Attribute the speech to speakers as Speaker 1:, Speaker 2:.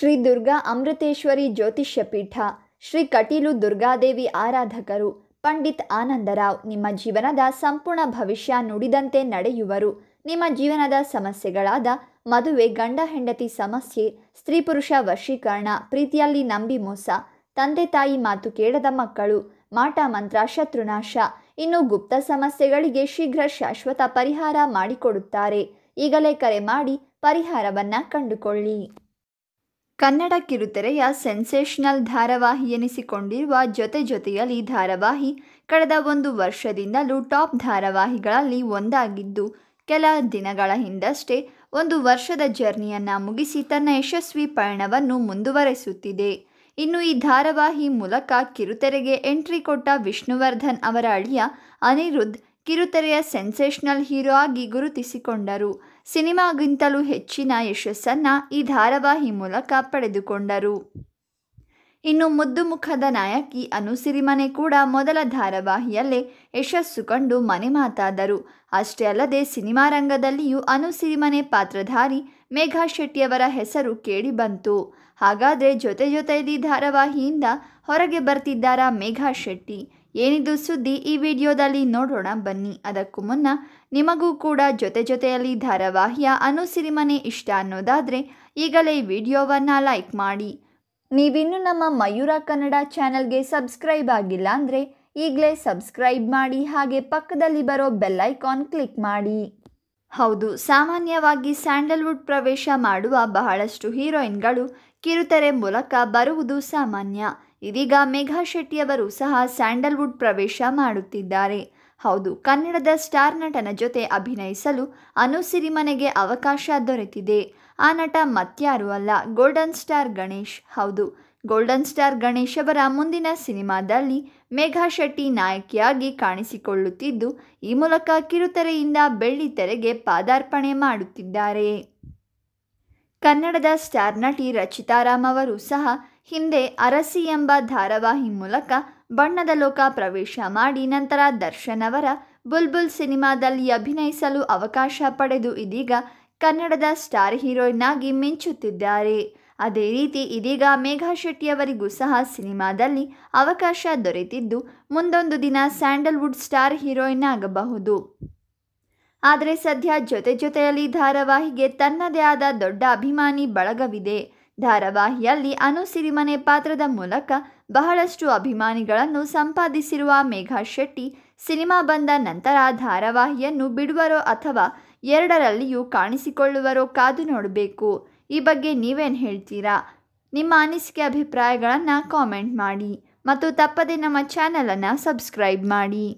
Speaker 1: ಶ್ರೀ ದುರ್ಗಾ ಅಮೃತೇಶ್ವರಿ ಜ್ಯೋತಿಷ್ಯ ಪೀಠ ಶ್ರೀ ಕಟೀಲು ದುರ್ಗಾದೇವಿ ಆರಾಧಕರು ಪಂಡಿತ್ ಆನಂದರಾವ್ ನಿಮ್ಮ ಜೀವನದ ಸಂಪೂರ್ಣ ಭವಿಷ್ಯ ನುಡಿದಂತೆ ನಡೆಯುವರು ನಿಮ್ಮ ಜೀವನದ ಸಮಸ್ಯೆಗಳಾದ ಮದುವೆ ಗಂಡ ಹೆಂಡತಿ ಸಮಸ್ಯೆ ಸ್ತ್ರೀ ಪುರುಷ ವಶೀಕರಣ ಪ್ರೀತಿಯಲ್ಲಿ ನಂಬಿ ಮೋಸ ತಂದೆ ತಾಯಿ ಮಾತು ಕೇಳದ ಮಕ್ಕಳು ಮಾಟ ಮಂತ್ರ ಶತ್ರುನಾಶ ಇನ್ನು ಗುಪ್ತ ಸಮಸ್ಯೆಗಳಿಗೆ ಶೀಘ್ರ ಶಾಶ್ವತ ಪರಿಹಾರ ಮಾಡಿಕೊಡುತ್ತಾರೆ ಈಗಲೇ ಕರೆ ಮಾಡಿ ಪರಿಹಾರವನ್ನು ಕಂಡುಕೊಳ್ಳಿ ಕನ್ನಡ ಕಿರುತೆರೆಯ ಸೆನ್ಸೇಷನಲ್ ಧಾರಾವಾಹಿ ಎನಿಸಿಕೊಂಡಿರುವ ಜೊತೆ ಜೊತೆಯಲ್ಲಿ ಧಾರಾವಾಹಿ ಕಳೆದ ಒಂದು ವರ್ಷದಿಂದಲೂ ಟಾಪ್ ಧಾರಾವಾಹಿಗಳಲ್ಲಿ ಒಂದಾಗಿದ್ದು ಕೆಲ ದಿನಗಳ ಹಿಂದಷ್ಟೇ ಒಂದು ವರ್ಷದ ಜರ್ನಿಯನ್ನು ಮುಗಿಸಿ ತನ್ನ ಯಶಸ್ವಿ ಪಯಣವನ್ನು ಮುಂದುವರೆಸುತ್ತಿದೆ ಇನ್ನು ಈ ಧಾರಾವಾಹಿ ಮೂಲಕ ಕಿರುತೆರೆಗೆ ಎಂಟ್ರಿ ಕೊಟ್ಟ ವಿಷ್ಣುವರ್ಧನ್ ಅವರ ಅಳಿಯ ಅನಿರುದ್ಧ್ ಕಿರುತೆರೆಯ ಸೆನ್ಸೇಷನಲ್ ಹೀರೋ ಆಗಿ ಗುರುತಿಸಿಕೊಂಡರು ಸಿನಿಮಾಗಿಂತಲೂ ಹೆಚ್ಚಿನ ಯಶಸ್ಸನ್ನು ಈ ಧಾರಾವಾಹಿ ಮೂಲಕ ಪಡೆದುಕೊಂಡರು ಇನ್ನು ಮುದ್ದು ಮುಖದ ನಾಯಕಿ ಅನುಸಿರಿಮನೆ ಕೂಡ ಮೊದಲ ಧಾರಾವಾಹಿಯಲ್ಲೇ ಯಶಸ್ಸು ಕಂಡು ಮನೆ ಮಾತಾದರು ಅಷ್ಟೇ ಅಲ್ಲದೆ ಸಿನಿಮಾ ರಂಗದಲ್ಲಿಯೂ ಅನು ಪಾತ್ರಧಾರಿ ಮೇಘಾ ಶೆಟ್ಟಿಯವರ ಹೆಸರು ಕೇಳಿಬಂತು ಹಾಗಾದರೆ ಜೊತೆ ಜೊತೆಯಲ್ಲಿ ಧಾರಾವಾಹಿಯಿಂದ ಹೊರಗೆ ಬರ್ತಿದ್ದಾರಾ ಮೇಘಾ ಶೆಟ್ಟಿ ಏನಿದು ಸುದ್ದಿ ಈ ವಿಡಿಯೋದಲ್ಲಿ ನೋಡೋಣ ಬನ್ನಿ ಅದಕ್ಕೂ ಮುನ್ನ ನಿಮಗೂ ಕೂಡ ಜೊತೆ ಜೊತೆಯಲ್ಲಿ ಧಾರಾವಾಹಿಯ ಅನು ಸಿರಿಮನೆ ಇಷ್ಟ ಅನ್ನೋದಾದರೆ ಈಗಲೇ ವಿಡಿಯೋವನ್ನು ಲೈಕ್ ಮಾಡಿ ನೀವಿನ್ನು ನಮ್ಮ ಮಯೂರ ಕನ್ನಡ ಚಾನಲ್ಗೆ ಸಬ್ಸ್ಕ್ರೈಬ್ ಆಗಿಲ್ಲ ಅಂದರೆ ಈಗಲೇ ಸಬ್ಸ್ಕ್ರೈಬ್ ಮಾಡಿ ಹಾಗೆ ಪಕ್ಕದಲ್ಲಿ ಬರೋ ಬೆಲ್ಲೈಕಾನ್ ಕ್ಲಿಕ್ ಮಾಡಿ ಹೌದು ಸಾಮಾನ್ಯವಾಗಿ ಸ್ಯಾಂಡಲ್ವುಡ್ ಪ್ರವೇಶ ಮಾಡುವ ಬಹಳಷ್ಟು ಹೀರೋಯಿನ್ಗಳು ಕಿರುತೆರೆ ಮೂಲಕ ಬರುವುದು ಸಾಮಾನ್ಯ ಇದೀಗ ಮೇಘಾ ಶೆಟ್ಟಿಯವರು ಸಹ ಸ್ಯಾಂಡಲ್ವುಡ್ ಪ್ರವೇಶ ಮಾಡುತ್ತಿದ್ದಾರೆ ಹೌದು ಕನ್ನಡದ ಸ್ಟಾರ್ ನಟನ ಜೊತೆ ಅಭಿನಯಿಸಲು ಅನು ಸಿರಿಮನೆಗೆ ಅವಕಾಶ ದೊರೆತಿದೆ ಆ ನಟ ಮತ್ಯಾರು ಅಲ್ಲ ಗೋಲ್ಡನ್ ಸ್ಟಾರ್ ಗಣೇಶ್ ಹೌದು ಗೋಲ್ಡನ್ ಸ್ಟಾರ್ ಗಣೇಶ್ ಅವರ ಮುಂದಿನ ಸಿನಿಮಾದಲ್ಲಿ ಮೇಘಾ ಶೆಟ್ಟಿ ನಾಯಕಿಯಾಗಿ ಕಾಣಿಸಿಕೊಳ್ಳುತ್ತಿದ್ದು ಈ ಮೂಲಕ ಕಿರುತೆರೆಯಿಂದ ಬೆಳ್ಳಿತೆರೆಗೆ ಪಾದಾರ್ಪಣೆ ಮಾಡುತ್ತಿದ್ದಾರೆ ಕನ್ನಡದ ಸ್ಟಾರ್ ನಟಿ ರಚಿತಾ ರಾಮ್ ಅವರು ಸಹ ಹಿಂದೆ ಅರಸಿ ಎಂಬ ಧಾರಾವಾಹಿ ಮೂಲಕ ಬಣ್ಣದ ಲೋಕ ಪ್ರವೇಶ ಮಾಡಿ ನಂತರ ದರ್ಶನ್ ಅವರ ಬುಲ್ಬುಲ್ ಸಿನಿಮಾದಲ್ಲಿ ಅಭಿನಯಿಸಲು ಅವಕಾಶ ಪಡೆದು ಇದೀಗ ಕನ್ನಡದ ಸ್ಟಾರ್ ಹೀರೋಯಿನ್ ಆಗಿ ಮಿಂಚುತ್ತಿದ್ದಾರೆ ಅದೇ ರೀತಿ ಇದೀಗ ಮೇಘಾ ಶೆಟ್ಟಿಯವರಿಗೂ ಸಹ ಸಿನಿಮಾದಲ್ಲಿ ಅವಕಾಶ ದೊರೆತಿದ್ದು ಮುಂದೊಂದು ದಿನ ಸ್ಯಾಂಡಲ್ವುಡ್ ಸ್ಟಾರ್ ಹೀರೋಯಿನ್ ಆಗಬಹುದು ಆದರೆ ಸದ್ಯ ಜೊತೆ ಜೊತೆಯಲ್ಲಿ ಧಾರಾವಾಹಿಗೆ ತನ್ನದೇ ಆದ ದೊಡ್ಡ ಅಭಿಮಾನಿ ಬಳಗವಿದೆ ಧಾರಾವಾಹಿಯಲ್ಲಿ ಅನು ಸಿರಿಮನೆ ಪಾತ್ರದ ಮೂಲಕ ಬಹಳಷ್ಟು ಅಭಿಮಾನಿಗಳನ್ನು ಸಂಪಾದಿಸಿರುವ ಮೇಘಾ ಶೆಟ್ಟಿ ಸಿನಿಮಾ ಬಂದ ನಂತರ ಧಾರಾವಾಹಿಯನ್ನು ಬಿಡುವರೋ ಅಥವಾ ಎರಡರಲ್ಲಿಯೂ ಕಾಣಿಸಿಕೊಳ್ಳುವರೋ ಕಾದು ನೋಡಬೇಕು ಈ ಬಗ್ಗೆ ನೀವೇನು ಹೇಳ್ತೀರಾ ನಿಮ್ಮ ಅನಿಸಿಕೆ ಅಭಿಪ್ರಾಯಗಳನ್ನು ಕಾಮೆಂಟ್ ಮಾಡಿ ಮತ್ತು ತಪ್ಪದೇ ನಮ್ಮ ಚಾನಲನ್ನು ಸಬ್ಸ್ಕ್ರೈಬ್ ಮಾಡಿ